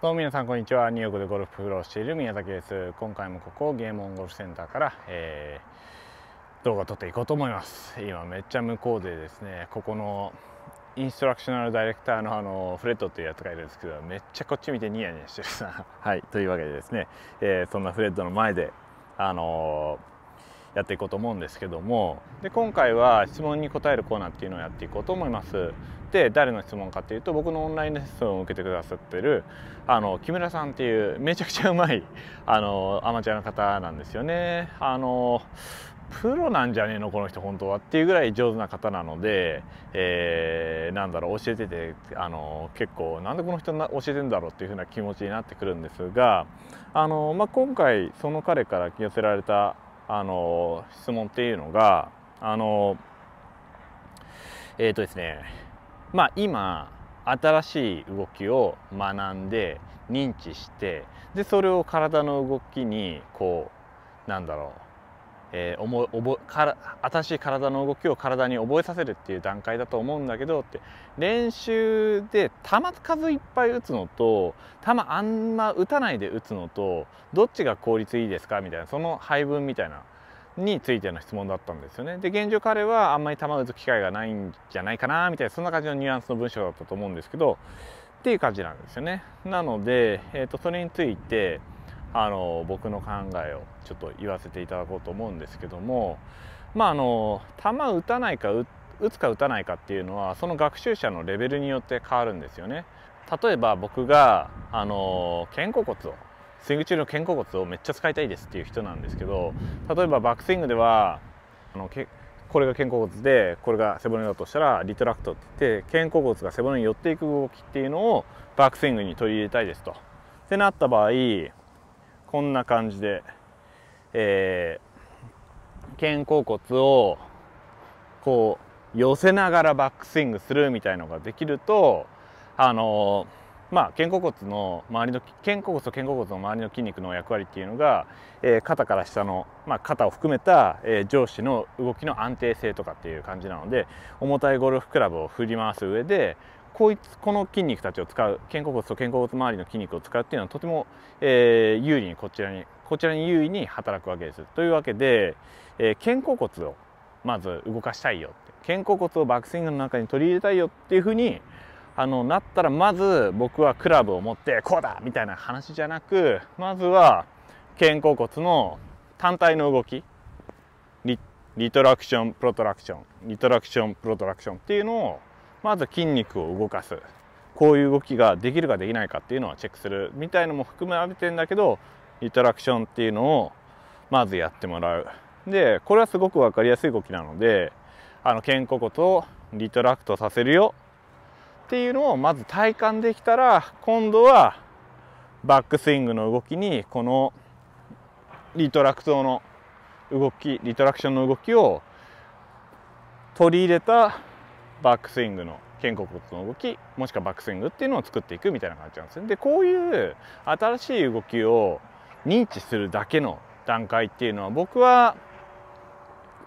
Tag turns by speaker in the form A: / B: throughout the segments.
A: どうも皆さんこんにちはニューヨークでゴルフプロをしている宮崎です今回もここゲームオンゴルフセンターから、えー、動画撮っていこうと思います今めっちゃ向こうでですねここのインストラクショナルダイレクターのあのフレッドていうやつがいるんですけどめっちゃこっち見てニヤニヤしてるさ はいというわけでですね、えー、そんなフレットの前であのやっていこうと思うんですけどもで今回は質問に答えるコーナーっていうのをやっていこうと思います。で誰の質問かっていうと僕のオンラインレッスンを受けてくださってるあの木村さんっていうめちゃくちゃうまい あのアマチュアの方なんですよね。あのプロなんじゃねえのこの人本当はっていうぐらい上手な方なので、えー、なんだろう教えててあの結構なんでこの人な教えてんだろうっていうふうな気持ちになってくるんですがあの、まあ、今回その彼から寄せられたあの質問っていうのがあのえっ、ー、とですねまあ今新しい動きを学んで認知してでそれを体の動きにこうなんだろうえー、思覚から新しい体の動きを体に覚えさせるっていう段階だと思うんだけどって練習で球数いっぱい打つのと球あんま打たないで打つのとどっちが効率いいですかみたいなその配分みたいなについての質問だったんですよね。で現状彼はあんまり球打つ機会がないんじゃないかなみたいなそんな感じのニュアンスの文章だったと思うんですけどっていう感じなんですよね。なので、えーと、とそれについてあの僕の考えをちょっと言わせていただこうと思うんですけどもまああの球打たないか打つか打たないかっていうのはその学習者のレベルによって変わるんですよね。例えば僕があの肩甲骨をスイング中の肩甲骨をめっちゃ使いたいですっていう人なんですけど例えばバックスイングではあのこれが肩甲骨でこれが背骨だとしたらリトラクトって肩甲骨が背骨に寄っていく動きっていうのをバックスイングに取り入れたいですと。ってなった場合こんな感じで、えー、肩甲骨をこう寄せながらバックスイングするみたいのができるとあのー、まあ、肩甲骨の周りの肩甲骨と肩甲骨の周りの筋肉の役割っていうのが、えー、肩から下の、まあ、肩を含めた、えー、上肢の動きの安定性とかっていう感じなので重たいゴルフクラブを振り回す上でこいこの筋肉たちを使う肩甲骨と肩甲骨周りの筋肉を使うっていうのはとても、えー、有利にこちらにこちらに優位に働くわけです。というわけで、えー、肩甲骨をまず動かしたいよ肩甲骨をバックスイングの中に取り入れたいよっていうふうにあのなったらまず僕はクラブを持ってこうだみたいな話じゃなくまずは肩甲骨の単体の動きリトラクションプロトラクションリトラクションプロトラクションっていうのをまず筋肉を動かすこういう動きができるかできないかっていうのをチェックするみたいのも含めてんだけどリトラクションっていうのをまずやってもらうでこれはすごく分かりやすい動きなのであの肩甲骨をリトラクトさせるよっていうのをまず体感できたら今度はバックスイングの動きにこのリトラクトの動きリトラクションの動きを取り入れたバックスイングの肩甲骨の動きもしくはバックスイングっていうのを作っていくみたいな感じなんですね。でこういう新しい動きを認知するだけの段階っていうのは僕は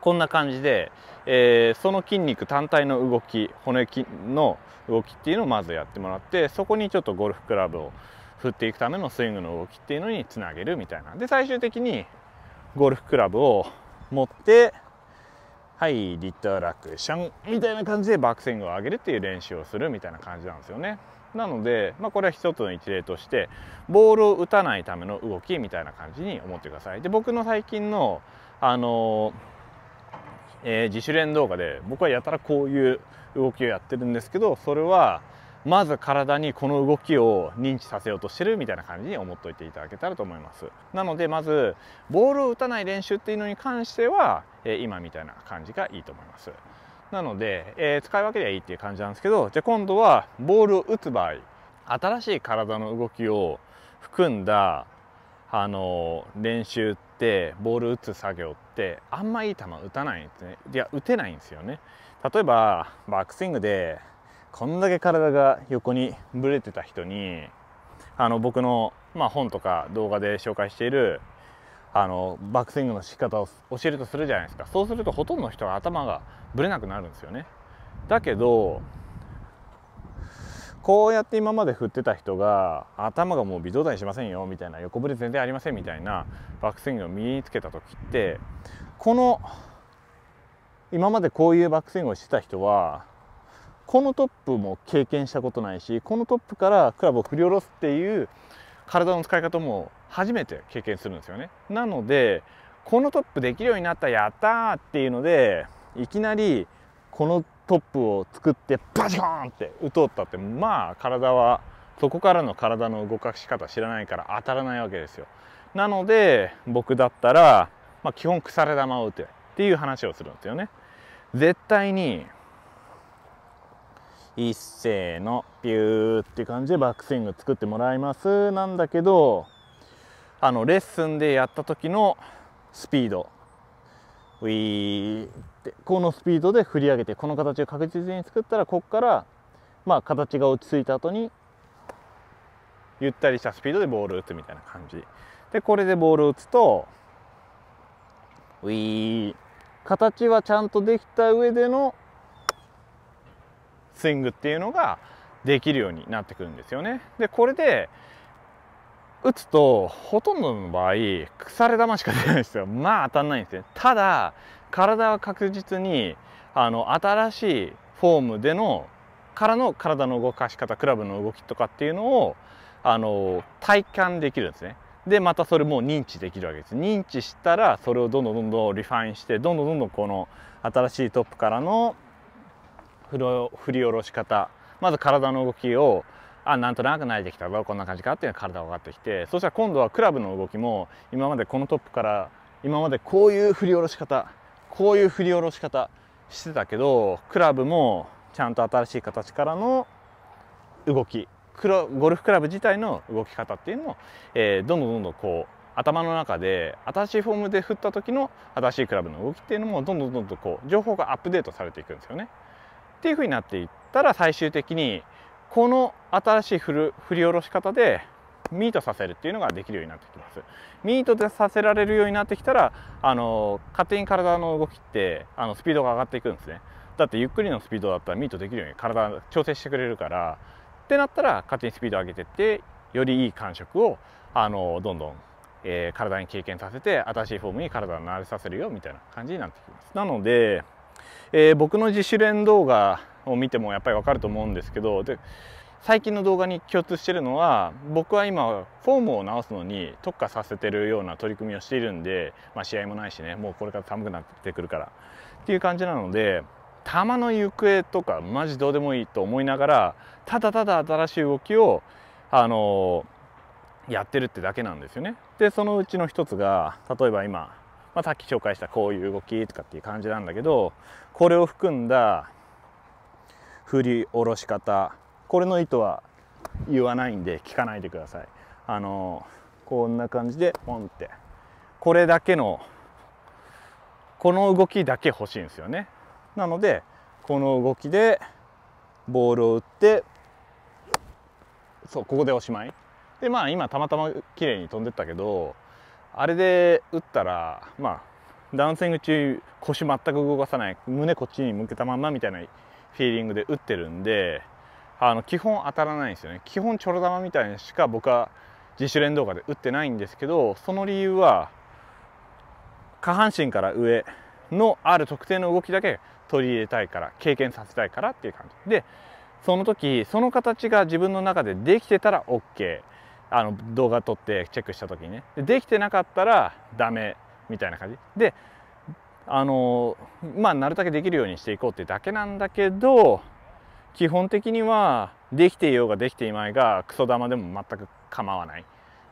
A: こんな感じで、えー、その筋肉単体の動き骨の動きっていうのをまずやってもらってそこにちょっとゴルフクラブを振っていくためのスイングの動きっていうのにつなげるみたいなで最終的にゴルフクラブを持ってはいリトラクションみたいな感じでバックスイングを上げるっていう練習をするみたいな感じなんですよねなので、まあ、これは一つの一例としてボールを打たないための動きみたいな感じに思ってくださいで僕の最近のあのえー、自主練動画で僕はやたらこういう動きをやってるんですけどそれはまず体にこの動きを認知させようとしてるみたいな感じに思っておいていただけたらと思いますなのでまずボールを打たない練習っていうのに関しては、え今みたいな感じがいいと思いますなので、えー、使い分けりゃいいっていう感じなんですけどじゃあ今度はボールを打つ場合新しい体の動きを含んだあの練習ってボール打つ作業ってあんまいい球打たないんですねいや打てないんですよね例えばバックスイングでこんだけ体が横にぶれてた人にあの僕の、まあ、本とか動画で紹介しているあのバックスイングの仕方を教えるとするじゃないですかそうするとほとんどの人は頭がぶれなくなるんですよねだけどこうやって今まで振ってた人が頭がもう微動だにしませんよみたいな横ぶれ全然ありませんみたいなバックスイングを身につけた時ってこの今までこういうバックスイングをしてた人はこのトップも経験したことないしこのトップからクラブを振り下ろすっていう体の使い方も初めて経験するんですよね。なのでこのトップできるようになったやったーっていうのでいきなりこのトップを作ってバチコーンって打とうったってまあ体はそこからの体の動かし方知らないから当たらないわけですよなので僕だったら、まあ、基本腐れ球を打てっていう話をするんですよね絶対に一斉のピューっていう感じでバックスイング作ってもらいますなんだけどあのレッスンでやった時のスピードウィーってこのスピードで振り上げてこの形を確実に作ったらここからまあ形が落ち着いた後にゆったりしたスピードでボールを打つみたいな感じでこれでボールを打つとウィー形はちゃんとできた上でのスイングっていうのができるようになってくるんですよね。でこれで打つとほとんどの場合腐れ球しか出ないんですよまあ当たんないんですねただ体は確実にあの新しいフォームでのからの体の動かし方クラブの動きとかっていうのをあの体感できるんですねでまたそれも認知できるわけです認知したらそれをどんどんどんどんリファインしてどんどんどんどんこの新しいトップからの振振り下ろし方まず体の動きをあなんとなく慣れてきたぞこんな感じかっていうのは体が分かってきてそしたら今度はクラブの動きも今までこのトップから今までこういう振り下ろし方こういう振り下ろし方してたけどクラブもちゃんと新しい形からの動きゴルフクラブ自体の動き方っていうのも、えー、どんどんどんどんこう頭の中で新しいフォームで振った時の新しいクラブの動きっていうのもどんどんどんどんこう情報がアップデートされていくんですよね。っていうふうになっていったら最終的にこの新しい振る振り下ろし方でミートさせるっていうのができるようになってきます。ミートでさせられるようになってきたらあの勝手に体の動きってあのスピードが上がっていくんですね。だってゆっくりのスピードだったらミートできるように体調整してくれるからってなったら勝手にスピード上げてってよりいい感触をあのどんどん、えー、体に経験させて新しいフォームに体を慣れさせるよみたいな感じになってきます。なのでえー、僕の自主練動画を見てもやっぱり分かると思うんですけどで最近の動画に共通してるのは僕は今フォームを直すのに特化させてるような取り組みをしているんで、まあ、試合もないしねもうこれから寒くなってくるからっていう感じなので球の行方とかマジどうでもいいと思いながらただただ新しい動きをあのやってるってだけなんですよね。でそのうちの一つが例えば今まあ、さっき紹介したこういう動きとかっていう感じなんだけどこれを含んだ振り下ろし方これの意図は言わないんで聞かないでくださいあのこんな感じでポンってこれだけのこの動きだけ欲しいんですよねなのでこの動きでボールを打ってそうここでおしまいでまあ今たまたま綺麗に飛んでったけどあれで打ったらまあダンスイング中腰全く動かさない胸こっちに向けたまんまみたいなフィーリングで打ってるんであの基本当たらないんですよね基本ちょろ玉みたいにしか僕は自主練動画で打ってないんですけどその理由は下半身から上のある特定の動きだけ取り入れたいから経験させたいからっていう感じでその時その形が自分の中でできてたら OK あの動画撮ってチェックした時にねでできてなかったらダメみたいな感じであのまあなるだけできるようにしていこうってだけなんだけど基本的にはできていようができていまいがクソ玉でも全く構わないっ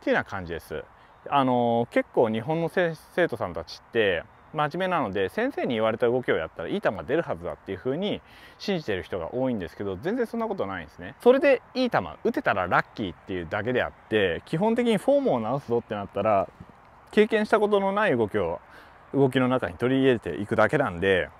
A: ていうような感じです。あの結構日本の生徒さんたちって真面目なので先生に言われた動きをやったらいい球が出るはずだっていう風に信じてる人が多いんですけど全然そんなことないんですねそれでいい球打てたらラッキーっていうだけであって基本的にフォームを直すぞってなったら経験したことのない動きを動きの中に取り入れていくだけなんで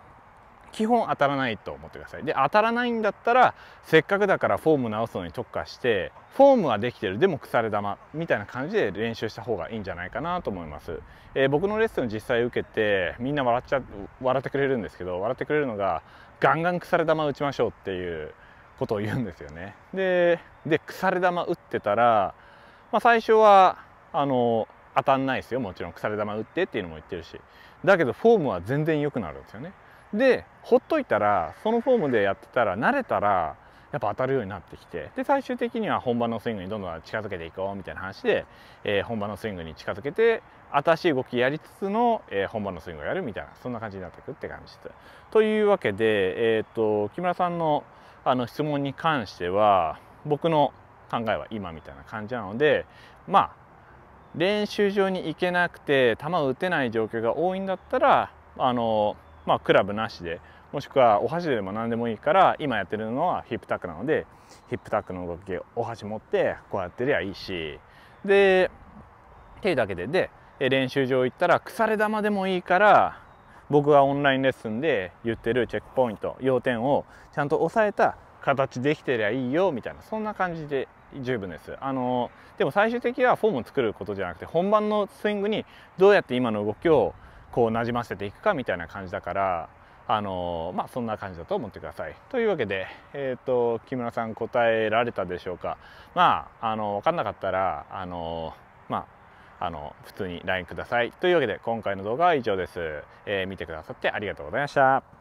A: 基本当たらないと思ってくださいで当たらないんだったらせっかくだからフォーム直すのに特化してフォームはできてるでも腐れ球みたいな感じで練習した方がいいんじゃないかなと思います、えー、僕のレッスン実際受けてみんな笑っちゃ笑ってくれるんですけど笑ってくれるのがガンガン腐れ球打ちましょうっていうことを言うんですよねでで腐れ球打ってたら、まあ、最初はあの当たんないですよもちろん腐れ球打ってっていうのも言ってるしだけどフォームは全然良くなるんですよねでほっといたらそのフォームでやってたら慣れたらやっぱ当たるようになってきてで最終的には本番のスイングにどんどん近づけていこうみたいな話で、えー、本番のスイングに近づけて新しい動きやりつつの、えー、本番のスイングをやるみたいなそんな感じになっていくって感じです。というわけで、えーと、木村さんのあの質問に関しては僕の考えは今みたいな感じなのでまあ練習場に行けなくて球を打てない状況が多いんだったらあのまあ、クラブなしでもしくはお箸でも何でもいいから今やってるのはヒップタックなのでヒップタックの動きお箸持ってこうやってりゃいいしで手だけでで練習場行ったら腐れ玉でもいいから僕がオンラインレッスンで言ってるチェックポイント要点をちゃんと押さえた形できてりゃいいよみたいなそんな感じで十分ですあのでも最終的にはフォームを作ることじゃなくて本番のスイングにどうやって今の動きをこうなじませていくかみたいな感じだからあのまあそんな感じだと思ってください。というわけで、えーと、と木村さん答えられたでしょうかまああの分かんなかったらあのまああの普通に LINE ください。というわけで今回の動画は以上です。えー、見てくださってありがとうございました。